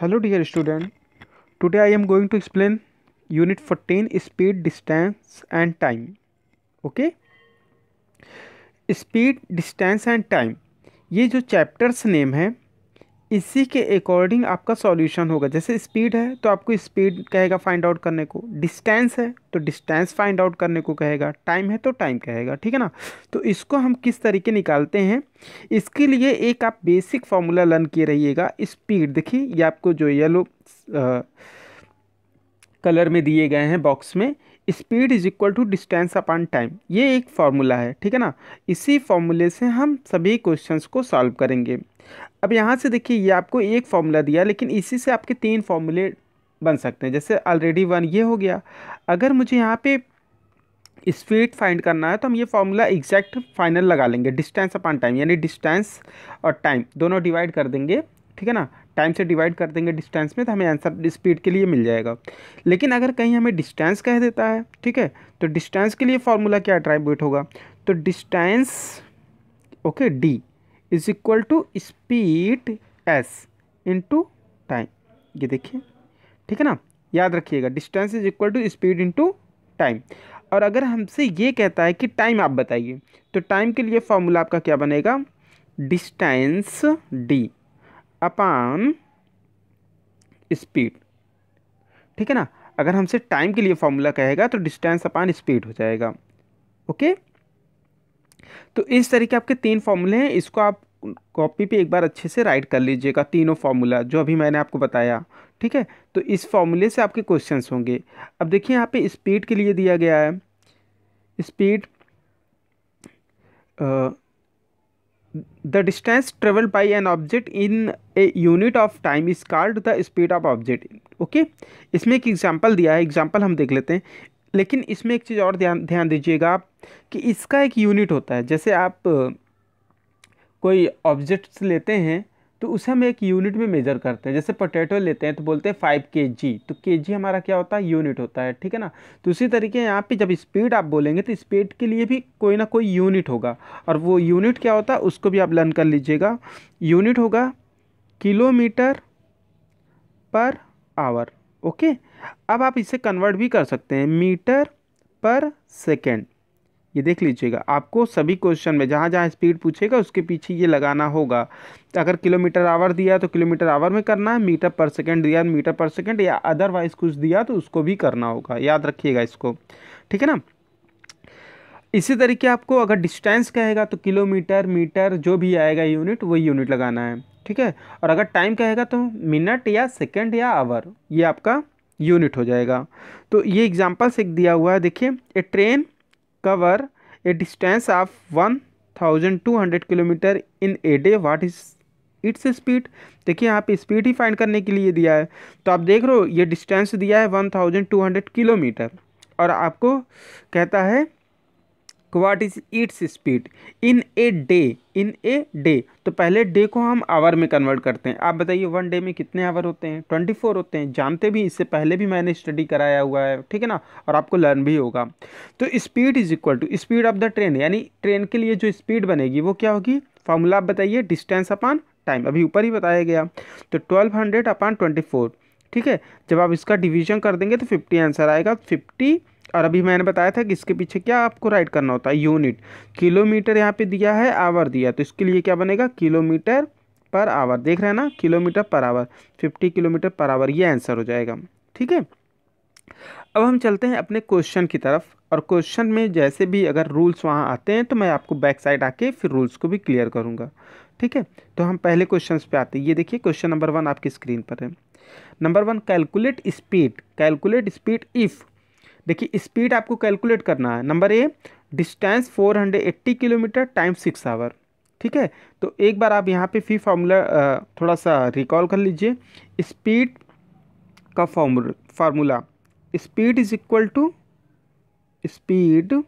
Hello dear student today I am going to explain unit fourteen speed distance and time okay speed distance and time ये जो chapters name है इसी के according आपका solution होगा जैसे स्पीड है तो आपको स्पीड कहेगा फाइंड आउट करने को डिस्टेंस है तो डिस्टेंस फाइंड आउट करने को कहेगा टाइम है तो टाइम कहेगा ठीक है ना तो इसको हम किस तरीके निकालते हैं इसके लिए एक आप बेसिक फार्मूला लर्न किए रहिएगा स्पीड देखिए ये आपको जो येलो कलर में दिए गए हैं बॉक्स में speed is equal to distance upon time ये एक फार्मूला है ठीक है ना इसी फार्मूले से हम सभी क्वेश्चंस को सॉल्व करेंगे अब यहाँ से देखिए ये आपको एक फार्मूला दिया लेकिन इसी से आपके तीन फार्मूले बन सकते हैं जैसे ऑलरेडी वन ये हो गया अगर मुझे यहाँ पे स्पीड फाइंड करना है तो हम ये फार्मूला एग्जैक्ट फाइनल लगा लेंगे डिस्टेंस अपॉन टाइम यानी डिस्टेंस और टाइम दोनों डिवाइड कर देंगे ठीक है ना टाइम से डिवाइड कर देंगे डिस्टेंस में तो हमें आंसर स्पीड के लिए मिल जाएगा लेकिन अगर कहीं हमें डिस्टेंस कह देता है ठीक है तो डिस्टेंस के लिए फार्मूला क्या अट्राइब्यूट होगा तो distance okay D is equal to speed S into time ये देखिए ठीक है ना याद रखिएगा distance is equal to speed into time और अगर हमसे ये कहता है कि टाइम आप बताइए तो टाइम के लिए फॉर्मूला आपका क्या बनेगा डिस्टेंस डी अपान स्पीड ठीक है ना अगर हमसे टाइम के लिए फॉर्मूला कहेगा तो डिस्टेंस अपान स्पीड हो जाएगा ओके तो इस तरीके आपके तीन फॉर्मूले हैं इसको आप कॉपी पे एक बार अच्छे से राइट कर लीजिएगा तीनों फॉर्मूला जो अभी मैंने आपको बताया ठीक है तो इस फॉर्मूले से आपके क्वेश्चंस होंगे अब देखिए यहाँ पे स्पीड के लिए दिया गया है speed the distance traveled by an object in a unit of time is called the speed of object okay okay? इसमें एक एग्जांपल दिया है एग्जांपल हम देख लेते हैं लेकिन इसमें एक चीज़ और ध्यान ध्यान दीजिएगा आप कि इसका एक यूनिट होता है जैसे आप कोई ऑब्जेक्ट्स लेते हैं तो उसे हम एक यूनिट में मेज़र करते हैं जैसे पोटैटो लेते हैं तो बोलते हैं फाइव के जी तो के जी हमारा क्या होता है यूनिट होता है ठीक है ना तो उसी तरीके यहाँ पे जब स्पीड आप बोलेंगे तो स्पीड के लिए भी कोई ना कोई यूनिट होगा और वो यूनिट क्या होता है उसको भी आप लर्न कर लीजिएगा यूनिट होगा किलोमीटर पर आवर ओके अब आप इसे कन्वर्ट भी कर सकते हैं मीटर पर सेकेंड ये देख लीजिएगा आपको सभी क्वेश्चन में जहाँ जहाँ स्पीड पूछेगा उसके पीछे ये लगाना होगा तो अगर किलोमीटर आवर दिया तो किलोमीटर आवर में करना है मीटर पर सेकेंड दिया तो मीटर पर सेकेंड या अदरवाइज कुछ दिया तो उसको भी करना होगा याद रखिएगा इसको ठीक है ना इसी तरीके आपको अगर डिस्टेंस कहेगा तो किलोमीटर मीटर जो भी आएगा यूनिट वही यूनिट लगाना है ठीक है और अगर टाइम कहेगा तो मिनट या सेकेंड या आवर ये आपका यूनिट हो जाएगा तो ये एग्जाम्पल्स एक दिया हुआ है देखिए a train cover a distance of 1200 kilometre in a day what is its speed देखिए यहाँ पे स्पीड ही फाइंड करने के लिए दिया है तो आप देख रहे हो ये डिस्टेंस दिया है 1200 किलोमीटर और आपको कहता है what is its speed in a day in a day तो पहले डे को हम आवर में कन्वर्ट करते हैं आप बताइए वन डे में कितने आवर होते हैं ट्वेंटी फोर होते हैं जानते भी इससे पहले भी मैंने स्टडी कराया हुआ है ठीक है ना और आपको लर्न भी होगा तो speed is equal to speed of the train यानी ट्रेन के लिए जो स्पीड बनेगी वो क्या होगी फार्मूला आप बताइए डिस्टेंस अपान टाइम अभी ऊपर ही बताया गया तो twelve hundred upon twenty four ठीक है जब आप इसका डिवीजन कर देंगे तो फिफ्टी आंसर आएगा फिफ्टी और अभी मैंने बताया था कि इसके पीछे क्या आपको राइट करना होता है यूनिट किलोमीटर यहाँ पे दिया है आवर दिया तो इसके लिए क्या बनेगा किलोमीटर पर आवर देख रहे हैं ना kilometre per hour fifty kilometre per hour ये आंसर हो जाएगा ठीक है अब हम चलते हैं अपने क्वेश्चन की तरफ और क्वेश्चन में जैसे भी अगर रूल्स वहाँ आते हैं तो मैं आपको बैक साइड आके फिर रूल्स को भी क्लियर करूँगा ठीक है तो हम पहले क्वेश्चन पर आते हैं ये देखिए क्वेश्चन नंबर वन आपकी स्क्रीन पर है number one calculate speed calculate speed if देखिए स्पीड आपको कैलकुलेट करना है number A distance 480 kilometre time six hour ठीक है तो एक बार आप यहाँ पे फी फार्मूला थोड़ा सा रिकॉल कर लीजिए स्पीड का formula formula speed is equal to speed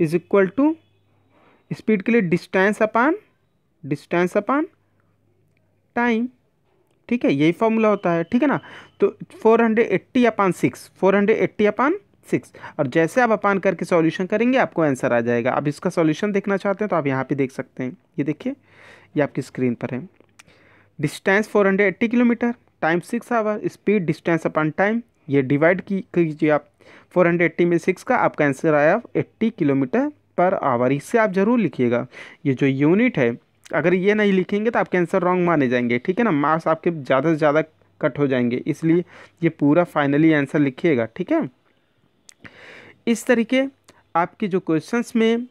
is equal to speed के लिए distance upon distance upon time ठीक है यही फॉर्मूला होता है ठीक है ना तो four hundred eighty upon six four hundred eighty upon six और जैसे आप अपान करके सॉल्यूशन करेंगे आपको आंसर आ जाएगा अब इसका सॉल्यूशन देखना चाहते हैं तो आप यहाँ पे देख सकते हैं ये देखिए ये आपकी स्क्रीन पर है distance four hundred eighty kilometre time six hour speed distance upon time ये डिवाइड की कीजिए आप फोर हंड्रेड एट्टी में सिक्स का आपका आंसर आया एट्टी किलोमीटर पर आवर इससे आप ज़रूर लिखिएगा ये जो यूनिट है अगर ये नहीं लिखेंगे तो आपके आंसर रॉन्ग माने जाएंगे ठीक है ना मार्क्स आपके ज़्यादा से ज़्यादा कट हो जाएंगे इसलिए ये पूरा फाइनली आंसर लिखिएगा ठीक है इस तरीके आपके जो क्वेश्चंस में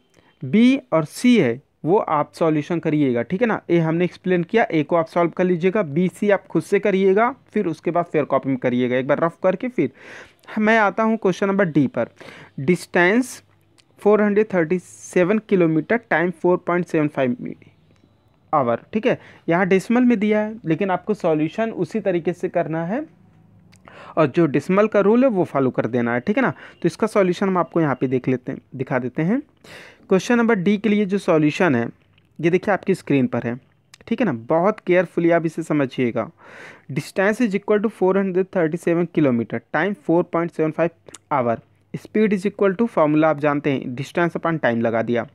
बी और सी है वो आप सॉल्यूशन करिएगा ठीक है ना ए हमने एक्सप्लेन किया ए को आप सॉल्व कर लीजिएगा बी सी आप खुद से करिएगा फिर उसके बाद फेयर कॉपी में करिएगा एक बार रफ करके फिर मैं आता हूँ क्वेश्चन नंबर डी पर डिस्टेंस 437 किलोमीटर टाइम 4.75 आवर ठीक है यहाँ डेसिमल में दिया है लेकिन आपको सॉल्यूशन उसी तरीके से करना है और जो डिसमल का रूल है वो फॉलो कर देना है ठीक है ना तो इसका सॉल्यूशन हम आपको यहाँ पे देख लेते हैं दिखा देते हैं क्वेश्चन नंबर डी के लिए जो सॉल्यूशन है ये देखिए आपकी स्क्रीन पर है ठीक है ना बहुत केयरफुली आप इसे समझिएगा distance is equal to four hundred thirty seven kilometre time four point seven five hour speed is equal to formula आप जानते हैं डिस्टेंस अपन टाइम लगा दिया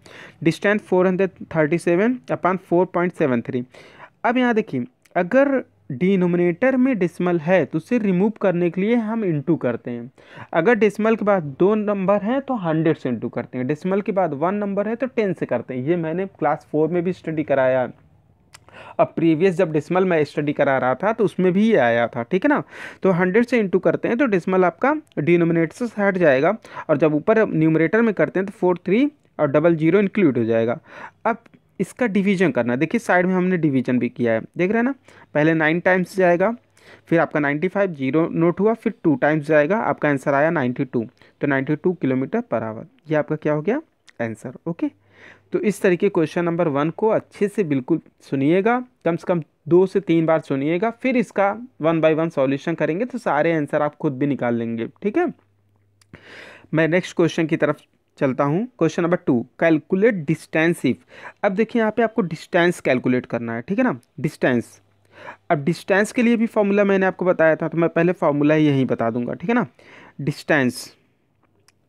distance four hundred thirty seven upon four point seven three अब यहाँ देखिए अगर denominator में डिसमल है तो उसे रिमूव करने के लिए हम इंटू करते हैं अगर डिसमल के बाद दो नंबर हैं तो हंड्रेड से इंटू करते हैं डिसमल के बाद वन नंबर है तो टेन से करते हैं ये मैंने क्लास फोर में भी स्टडी कराया अब प्रीवियस जब डिसमल मैं स्टडी करा रहा था तो उसमें भी ये आया था ठीक है ना तो हंड्रेड से इंटू करते हैं तो डिसमल आपका डिनोमिनेटर से हट जाएगा और जब ऊपर न्यूमरेटर में करते हैं तो फोर थ्री और डबल जीरो इंक्लूड हो जाएगा अब इसका डिवीजन करना है देखिए साइड में हमने डिवीजन भी किया है देख रहे हैं ना पहले नाइन टाइम्स जाएगा फिर आपका नाइन्टी फाइव जीरो नोट हुआ फिर टू टाइम्स जाएगा आपका आंसर आया नाइन्टी टू तो ninety two kilometre per hour ये आपका क्या हो गया आंसर ओके तो इस तरीके क्वेश्चन नंबर वन को अच्छे से बिल्कुल सुनिएगा कम से कम दो से तीन बार सुनिएगा फिर इसका वन बाय वन सॉल्यूशन करेंगे तो सारे आंसर आप खुद भी निकाल लेंगे ठीक है मैं नेक्स्ट क्वेश्चन की तरफ चलता हूँ question number two calculate distance if अब देखिए यहाँ पे आपको डिस्टेंस कैलकुलेट करना है ठीक है ना डिस्टेंस अब डिस्टेंस के लिए भी फार्मूला मैंने आपको बताया था तो मैं पहले फार्मूला यहीं बता दूंगा ठीक है ना distance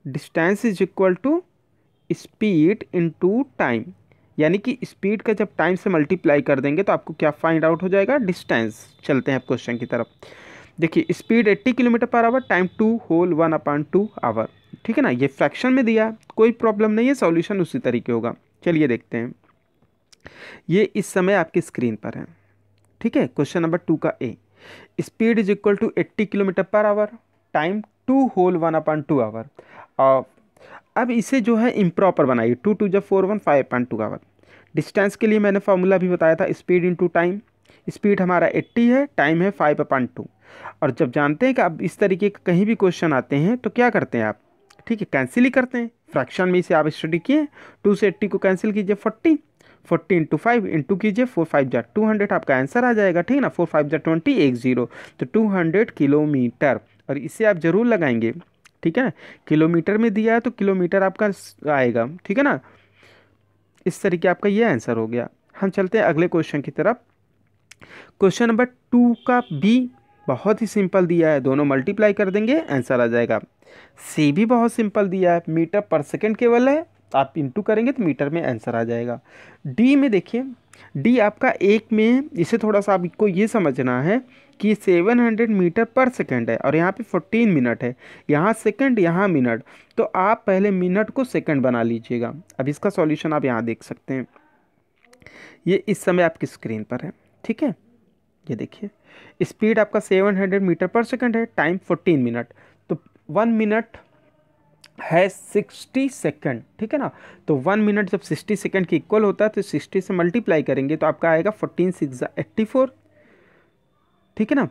distance is equal to speed to time यानी कि स्पीड का जब टाइम से मल्टीप्लाई कर देंगे तो आपको क्या फाइंड आउट हो जाएगा डिस्टेंस चलते हैं आप क्वेश्चन की तरफ देखिए speed 80 kilometre per hour time two whole one upon two hour ठीक है ना ये फ्रैक्शन में दिया कोई प्रॉब्लम नहीं है सॉल्यूशन उसी तरीके होगा चलिए देखते हैं ये इस समय आपकी स्क्रीन पर है ठीक है क्वेश्चन नंबर टू का A speed is equal to eighty kilometre per hour time two whole one upon two hour अब इसे जो है इम्प्रॉपर बनाइए टू टू जब four one five point two का वन डिस्टेंस के लिए मैंने फार्मूला भी बताया था स्पीड इंटू टाइम स्पीड हमारा एट्टी है टाइम है फाइव पॉइंट टू और जब जानते हैं कि अब इस तरीके के कहीं भी क्वेश्चन आते हैं तो क्या करते हैं आप ठीक है कैंसिल ही करते हैं फ्रैक्शन में इसे आप स्टडी किए टू से एट्टी को कैंसिल कीजिए forty forty into five into कीजिए फोर फाइव जार टू हंड्रेड आपका आंसर आ जाएगा ठीक है ना फोर फाइव जार ट्वेंटी एक ज़ीरो तो टू हंड्रेड किलोमीटर और इसे आप ज़रूर लगाएंगे ठीक है किलोमीटर में दिया है तो किलोमीटर आपका आएगा ठीक है ना इस तरीके आपका ये आंसर हो गया हम चलते हैं अगले क्वेश्चन की तरफ क्वेश्चन नंबर टू का बी बहुत ही सिंपल दिया है दोनों मल्टीप्लाई कर देंगे आंसर आ जाएगा सी भी बहुत सिंपल दिया है मीटर पर सेकंड केवल है आप इंटू करेंगे तो मीटर में आंसर आ जाएगा डी में देखिए डी आपका एक में इसे थोड़ा सा आपको ये समझना है कि 700 मीटर पर सेकंड है और यहाँ पे 14 मिनट है यहाँ सेकंड यहाँ मिनट तो आप पहले मिनट को सेकंड बना लीजिएगा अब इसका सॉल्यूशन आप यहाँ देख सकते हैं ये इस समय आपकी स्क्रीन पर है ठीक है ये देखिए स्पीड आपका 700 मीटर पर सेकंड है टाइम 14 मिनट तो वन मिनट है सिक्सटी सेकेंड ठीक है ना तो वन मिनट जब सिक्सटी सेकेंड के इक्वल होता है तो सिक्सटी से मल्टीप्लाई करेंगे तो आपका आएगा फोर्टीन सिक्स एट्टी फोर ठीक है ना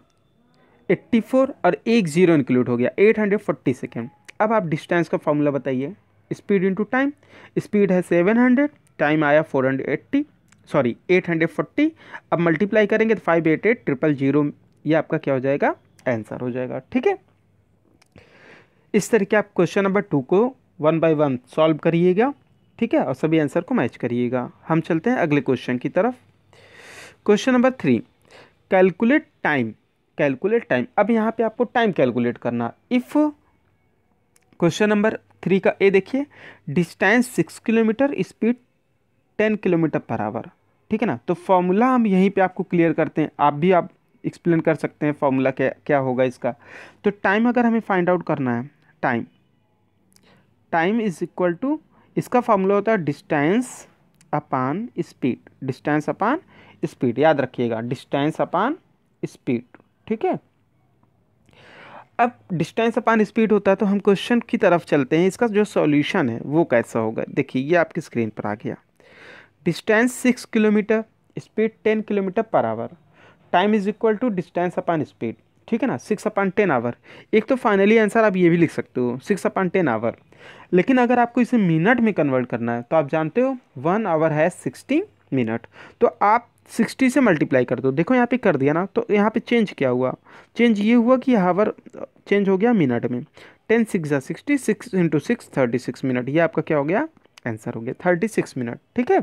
एट्टी फोर और एक जीरो इंक्लूड हो गया एट हंड्रेड फोर्टी सेकेंड अब आप डिस्टेंस का फॉर्मूला बताइए स्पीड इंटू टाइम स्पीड है सेवन हंड्रेड टाइम आया four hundred eighty sorry eight hundred forty अब मल्टीप्लाई करेंगे तो five eight eight triple zero ये आपका क्या हो जाएगा आंसर हो जाएगा ठीक है इस तरीके आप क्वेश्चन नंबर टू को वन बाय वन सॉल्व करिएगा ठीक है और सभी आंसर को मैच करिएगा हम चलते हैं अगले क्वेश्चन की तरफ question number three calculate time calculate time अब यहाँ पे आपको टाइम कैलकुलेट करना इफ़ क्वेश्चन नंबर थ्री का ए देखिए distance six kilometre speed ten kilometre per hour ठीक है ना तो फॉर्मूला हम यहीं पे आपको क्लियर करते हैं आप भी आप एक्सप्लेन कर सकते हैं फॉर्मूला क्या क्या होगा इसका तो टाइम अगर हमें फाइंड आउट करना है time time is equal to इसका फॉर्मूला होता है distance upon speed distance upon speed याद रखिएगा डिस्टेंस अपान स्पीड ठीक है अब डिस्टेंस अपान स्पीड होता है तो हम क्वेश्चन की तरफ चलते हैं इसका जो सॉल्यूशन है वो कैसा होगा देखिए ये आपकी स्क्रीन पर आ गया distance six kilometre speed ten kilometre per hour time is equal to distance upon speed ठीक है ना सिक्स अपॉन टेन आवर एक तो फाइनली आंसर आप ये भी लिख सकते हो सिक्स अपॉन टेन आवर लेकिन अगर आपको इसे मिनट में कन्वर्ट करना है तो आप जानते हो वन आवर है सिक्सटी मिनट तो आप सिक्सटी से मल्टीप्लाई कर दो देखो यहाँ पे कर दिया ना तो यहाँ पे चेंज क्या हुआ चेंज ये हुआ कि हावर चेंज हो गया मिनट में टेन सिक्स या sixty six into six thirty six minute ये आपका क्या हो गया आंसर हो गया थर्टी सिक्स मिनट ठीक है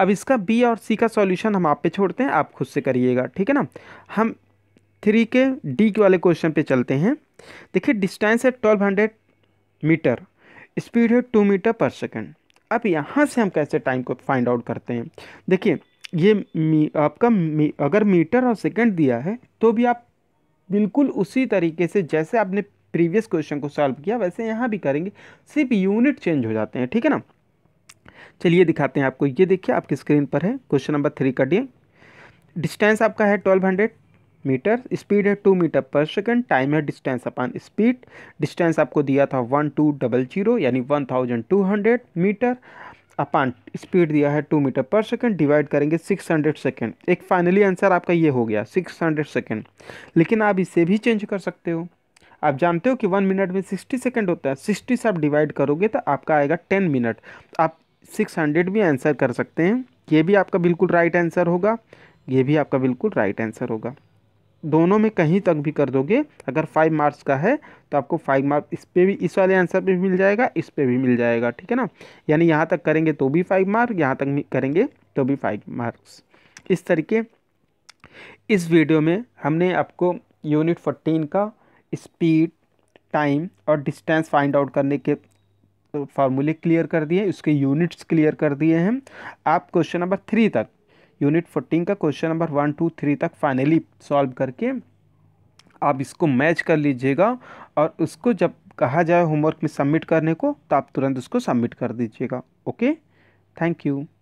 अब इसका बी और सी का सॉल्यूशन हम आप पे छोड़ते हैं आप खुद से करिएगा ठीक है ना हम थ्री के डी के वाले क्वेश्चन पे चलते हैं देखिए डिस्टेंस है ट्वेल्व हंड्रेड मीटर स्पीड है टू मीटर पर सेकेंड अब यहाँ से हम कैसे टाइम को फाइंड आउट करते हैं देखिए ये मी, आपका मी, अगर मीटर और सेकंड दिया है तो भी आप बिल्कुल उसी तरीके से जैसे आपने प्रीवियस क्वेश्चन को सॉल्व किया वैसे यहाँ भी करेंगे सिर्फ यूनिट चेंज हो जाते हैं ठीक है ना चलिए दिखाते हैं आपको ये देखिए आपकी स्क्रीन पर है क्वेश्चन नंबर थ्री का डी डिस्टेंस आपका है ट्वेल्व हंड्रेड मीटर स्पीड है two metre per second time है डिस्टेंस अपन स्पीड डिस्टेंस आपको दिया था वन टू डबल जीरो यानी one thousand two hundred metre upon speed दिया है two metre per second divide करेंगे सिक्स हंड्रेड सेकेंड एक फाइनली आंसर आपका ये हो गया सिक्स हंड्रेड सेकेंड लेकिन आप इसे भी चेंज कर सकते हो आप जानते हो कि वन मिनट में सिक्सटी सेकेंड होता है सिक्सटी से आप डिवाइड करोगे तो आपका आएगा टेन मिनट आप सिक्स हंड्रेड भी आंसर कर सकते हैं ये भी आपका बिल्कुल राइट आंसर होगा ये भी आपका बिल्कुल राइट आंसर होगा दोनों में कहीं तक भी कर दोगे अगर फाइव मार्क्स का है तो आपको फाइव मार्क्स इस पर भी इस वाले आंसर पे भी मिल जाएगा इस पर भी मिल जाएगा ठीक है ना यानी यहाँ तक करेंगे तो भी फाइव मार्क यहाँ तक करेंगे तो भी फाइव मार्क्स इस तरीके इस वीडियो में हमने आपको यूनिट फोर्टीन का स्पीड टाइम और डिस्टेंस फाइंड आउट करने के फार्मूले क्लियर कर दिए उसके यूनिट्स क्लियर कर दिए हैं आप क्वेश्चन नंबर थ्री तक यूनिट फोर्टीन का question number one two three तक फाइनली सॉल्व करके आप इसको मैच कर लीजिएगा और उसको जब कहा जाए होमवर्क में सबमिट करने को तो आप तुरंत उसको सबमिट कर दीजिएगा ओके थैंक यू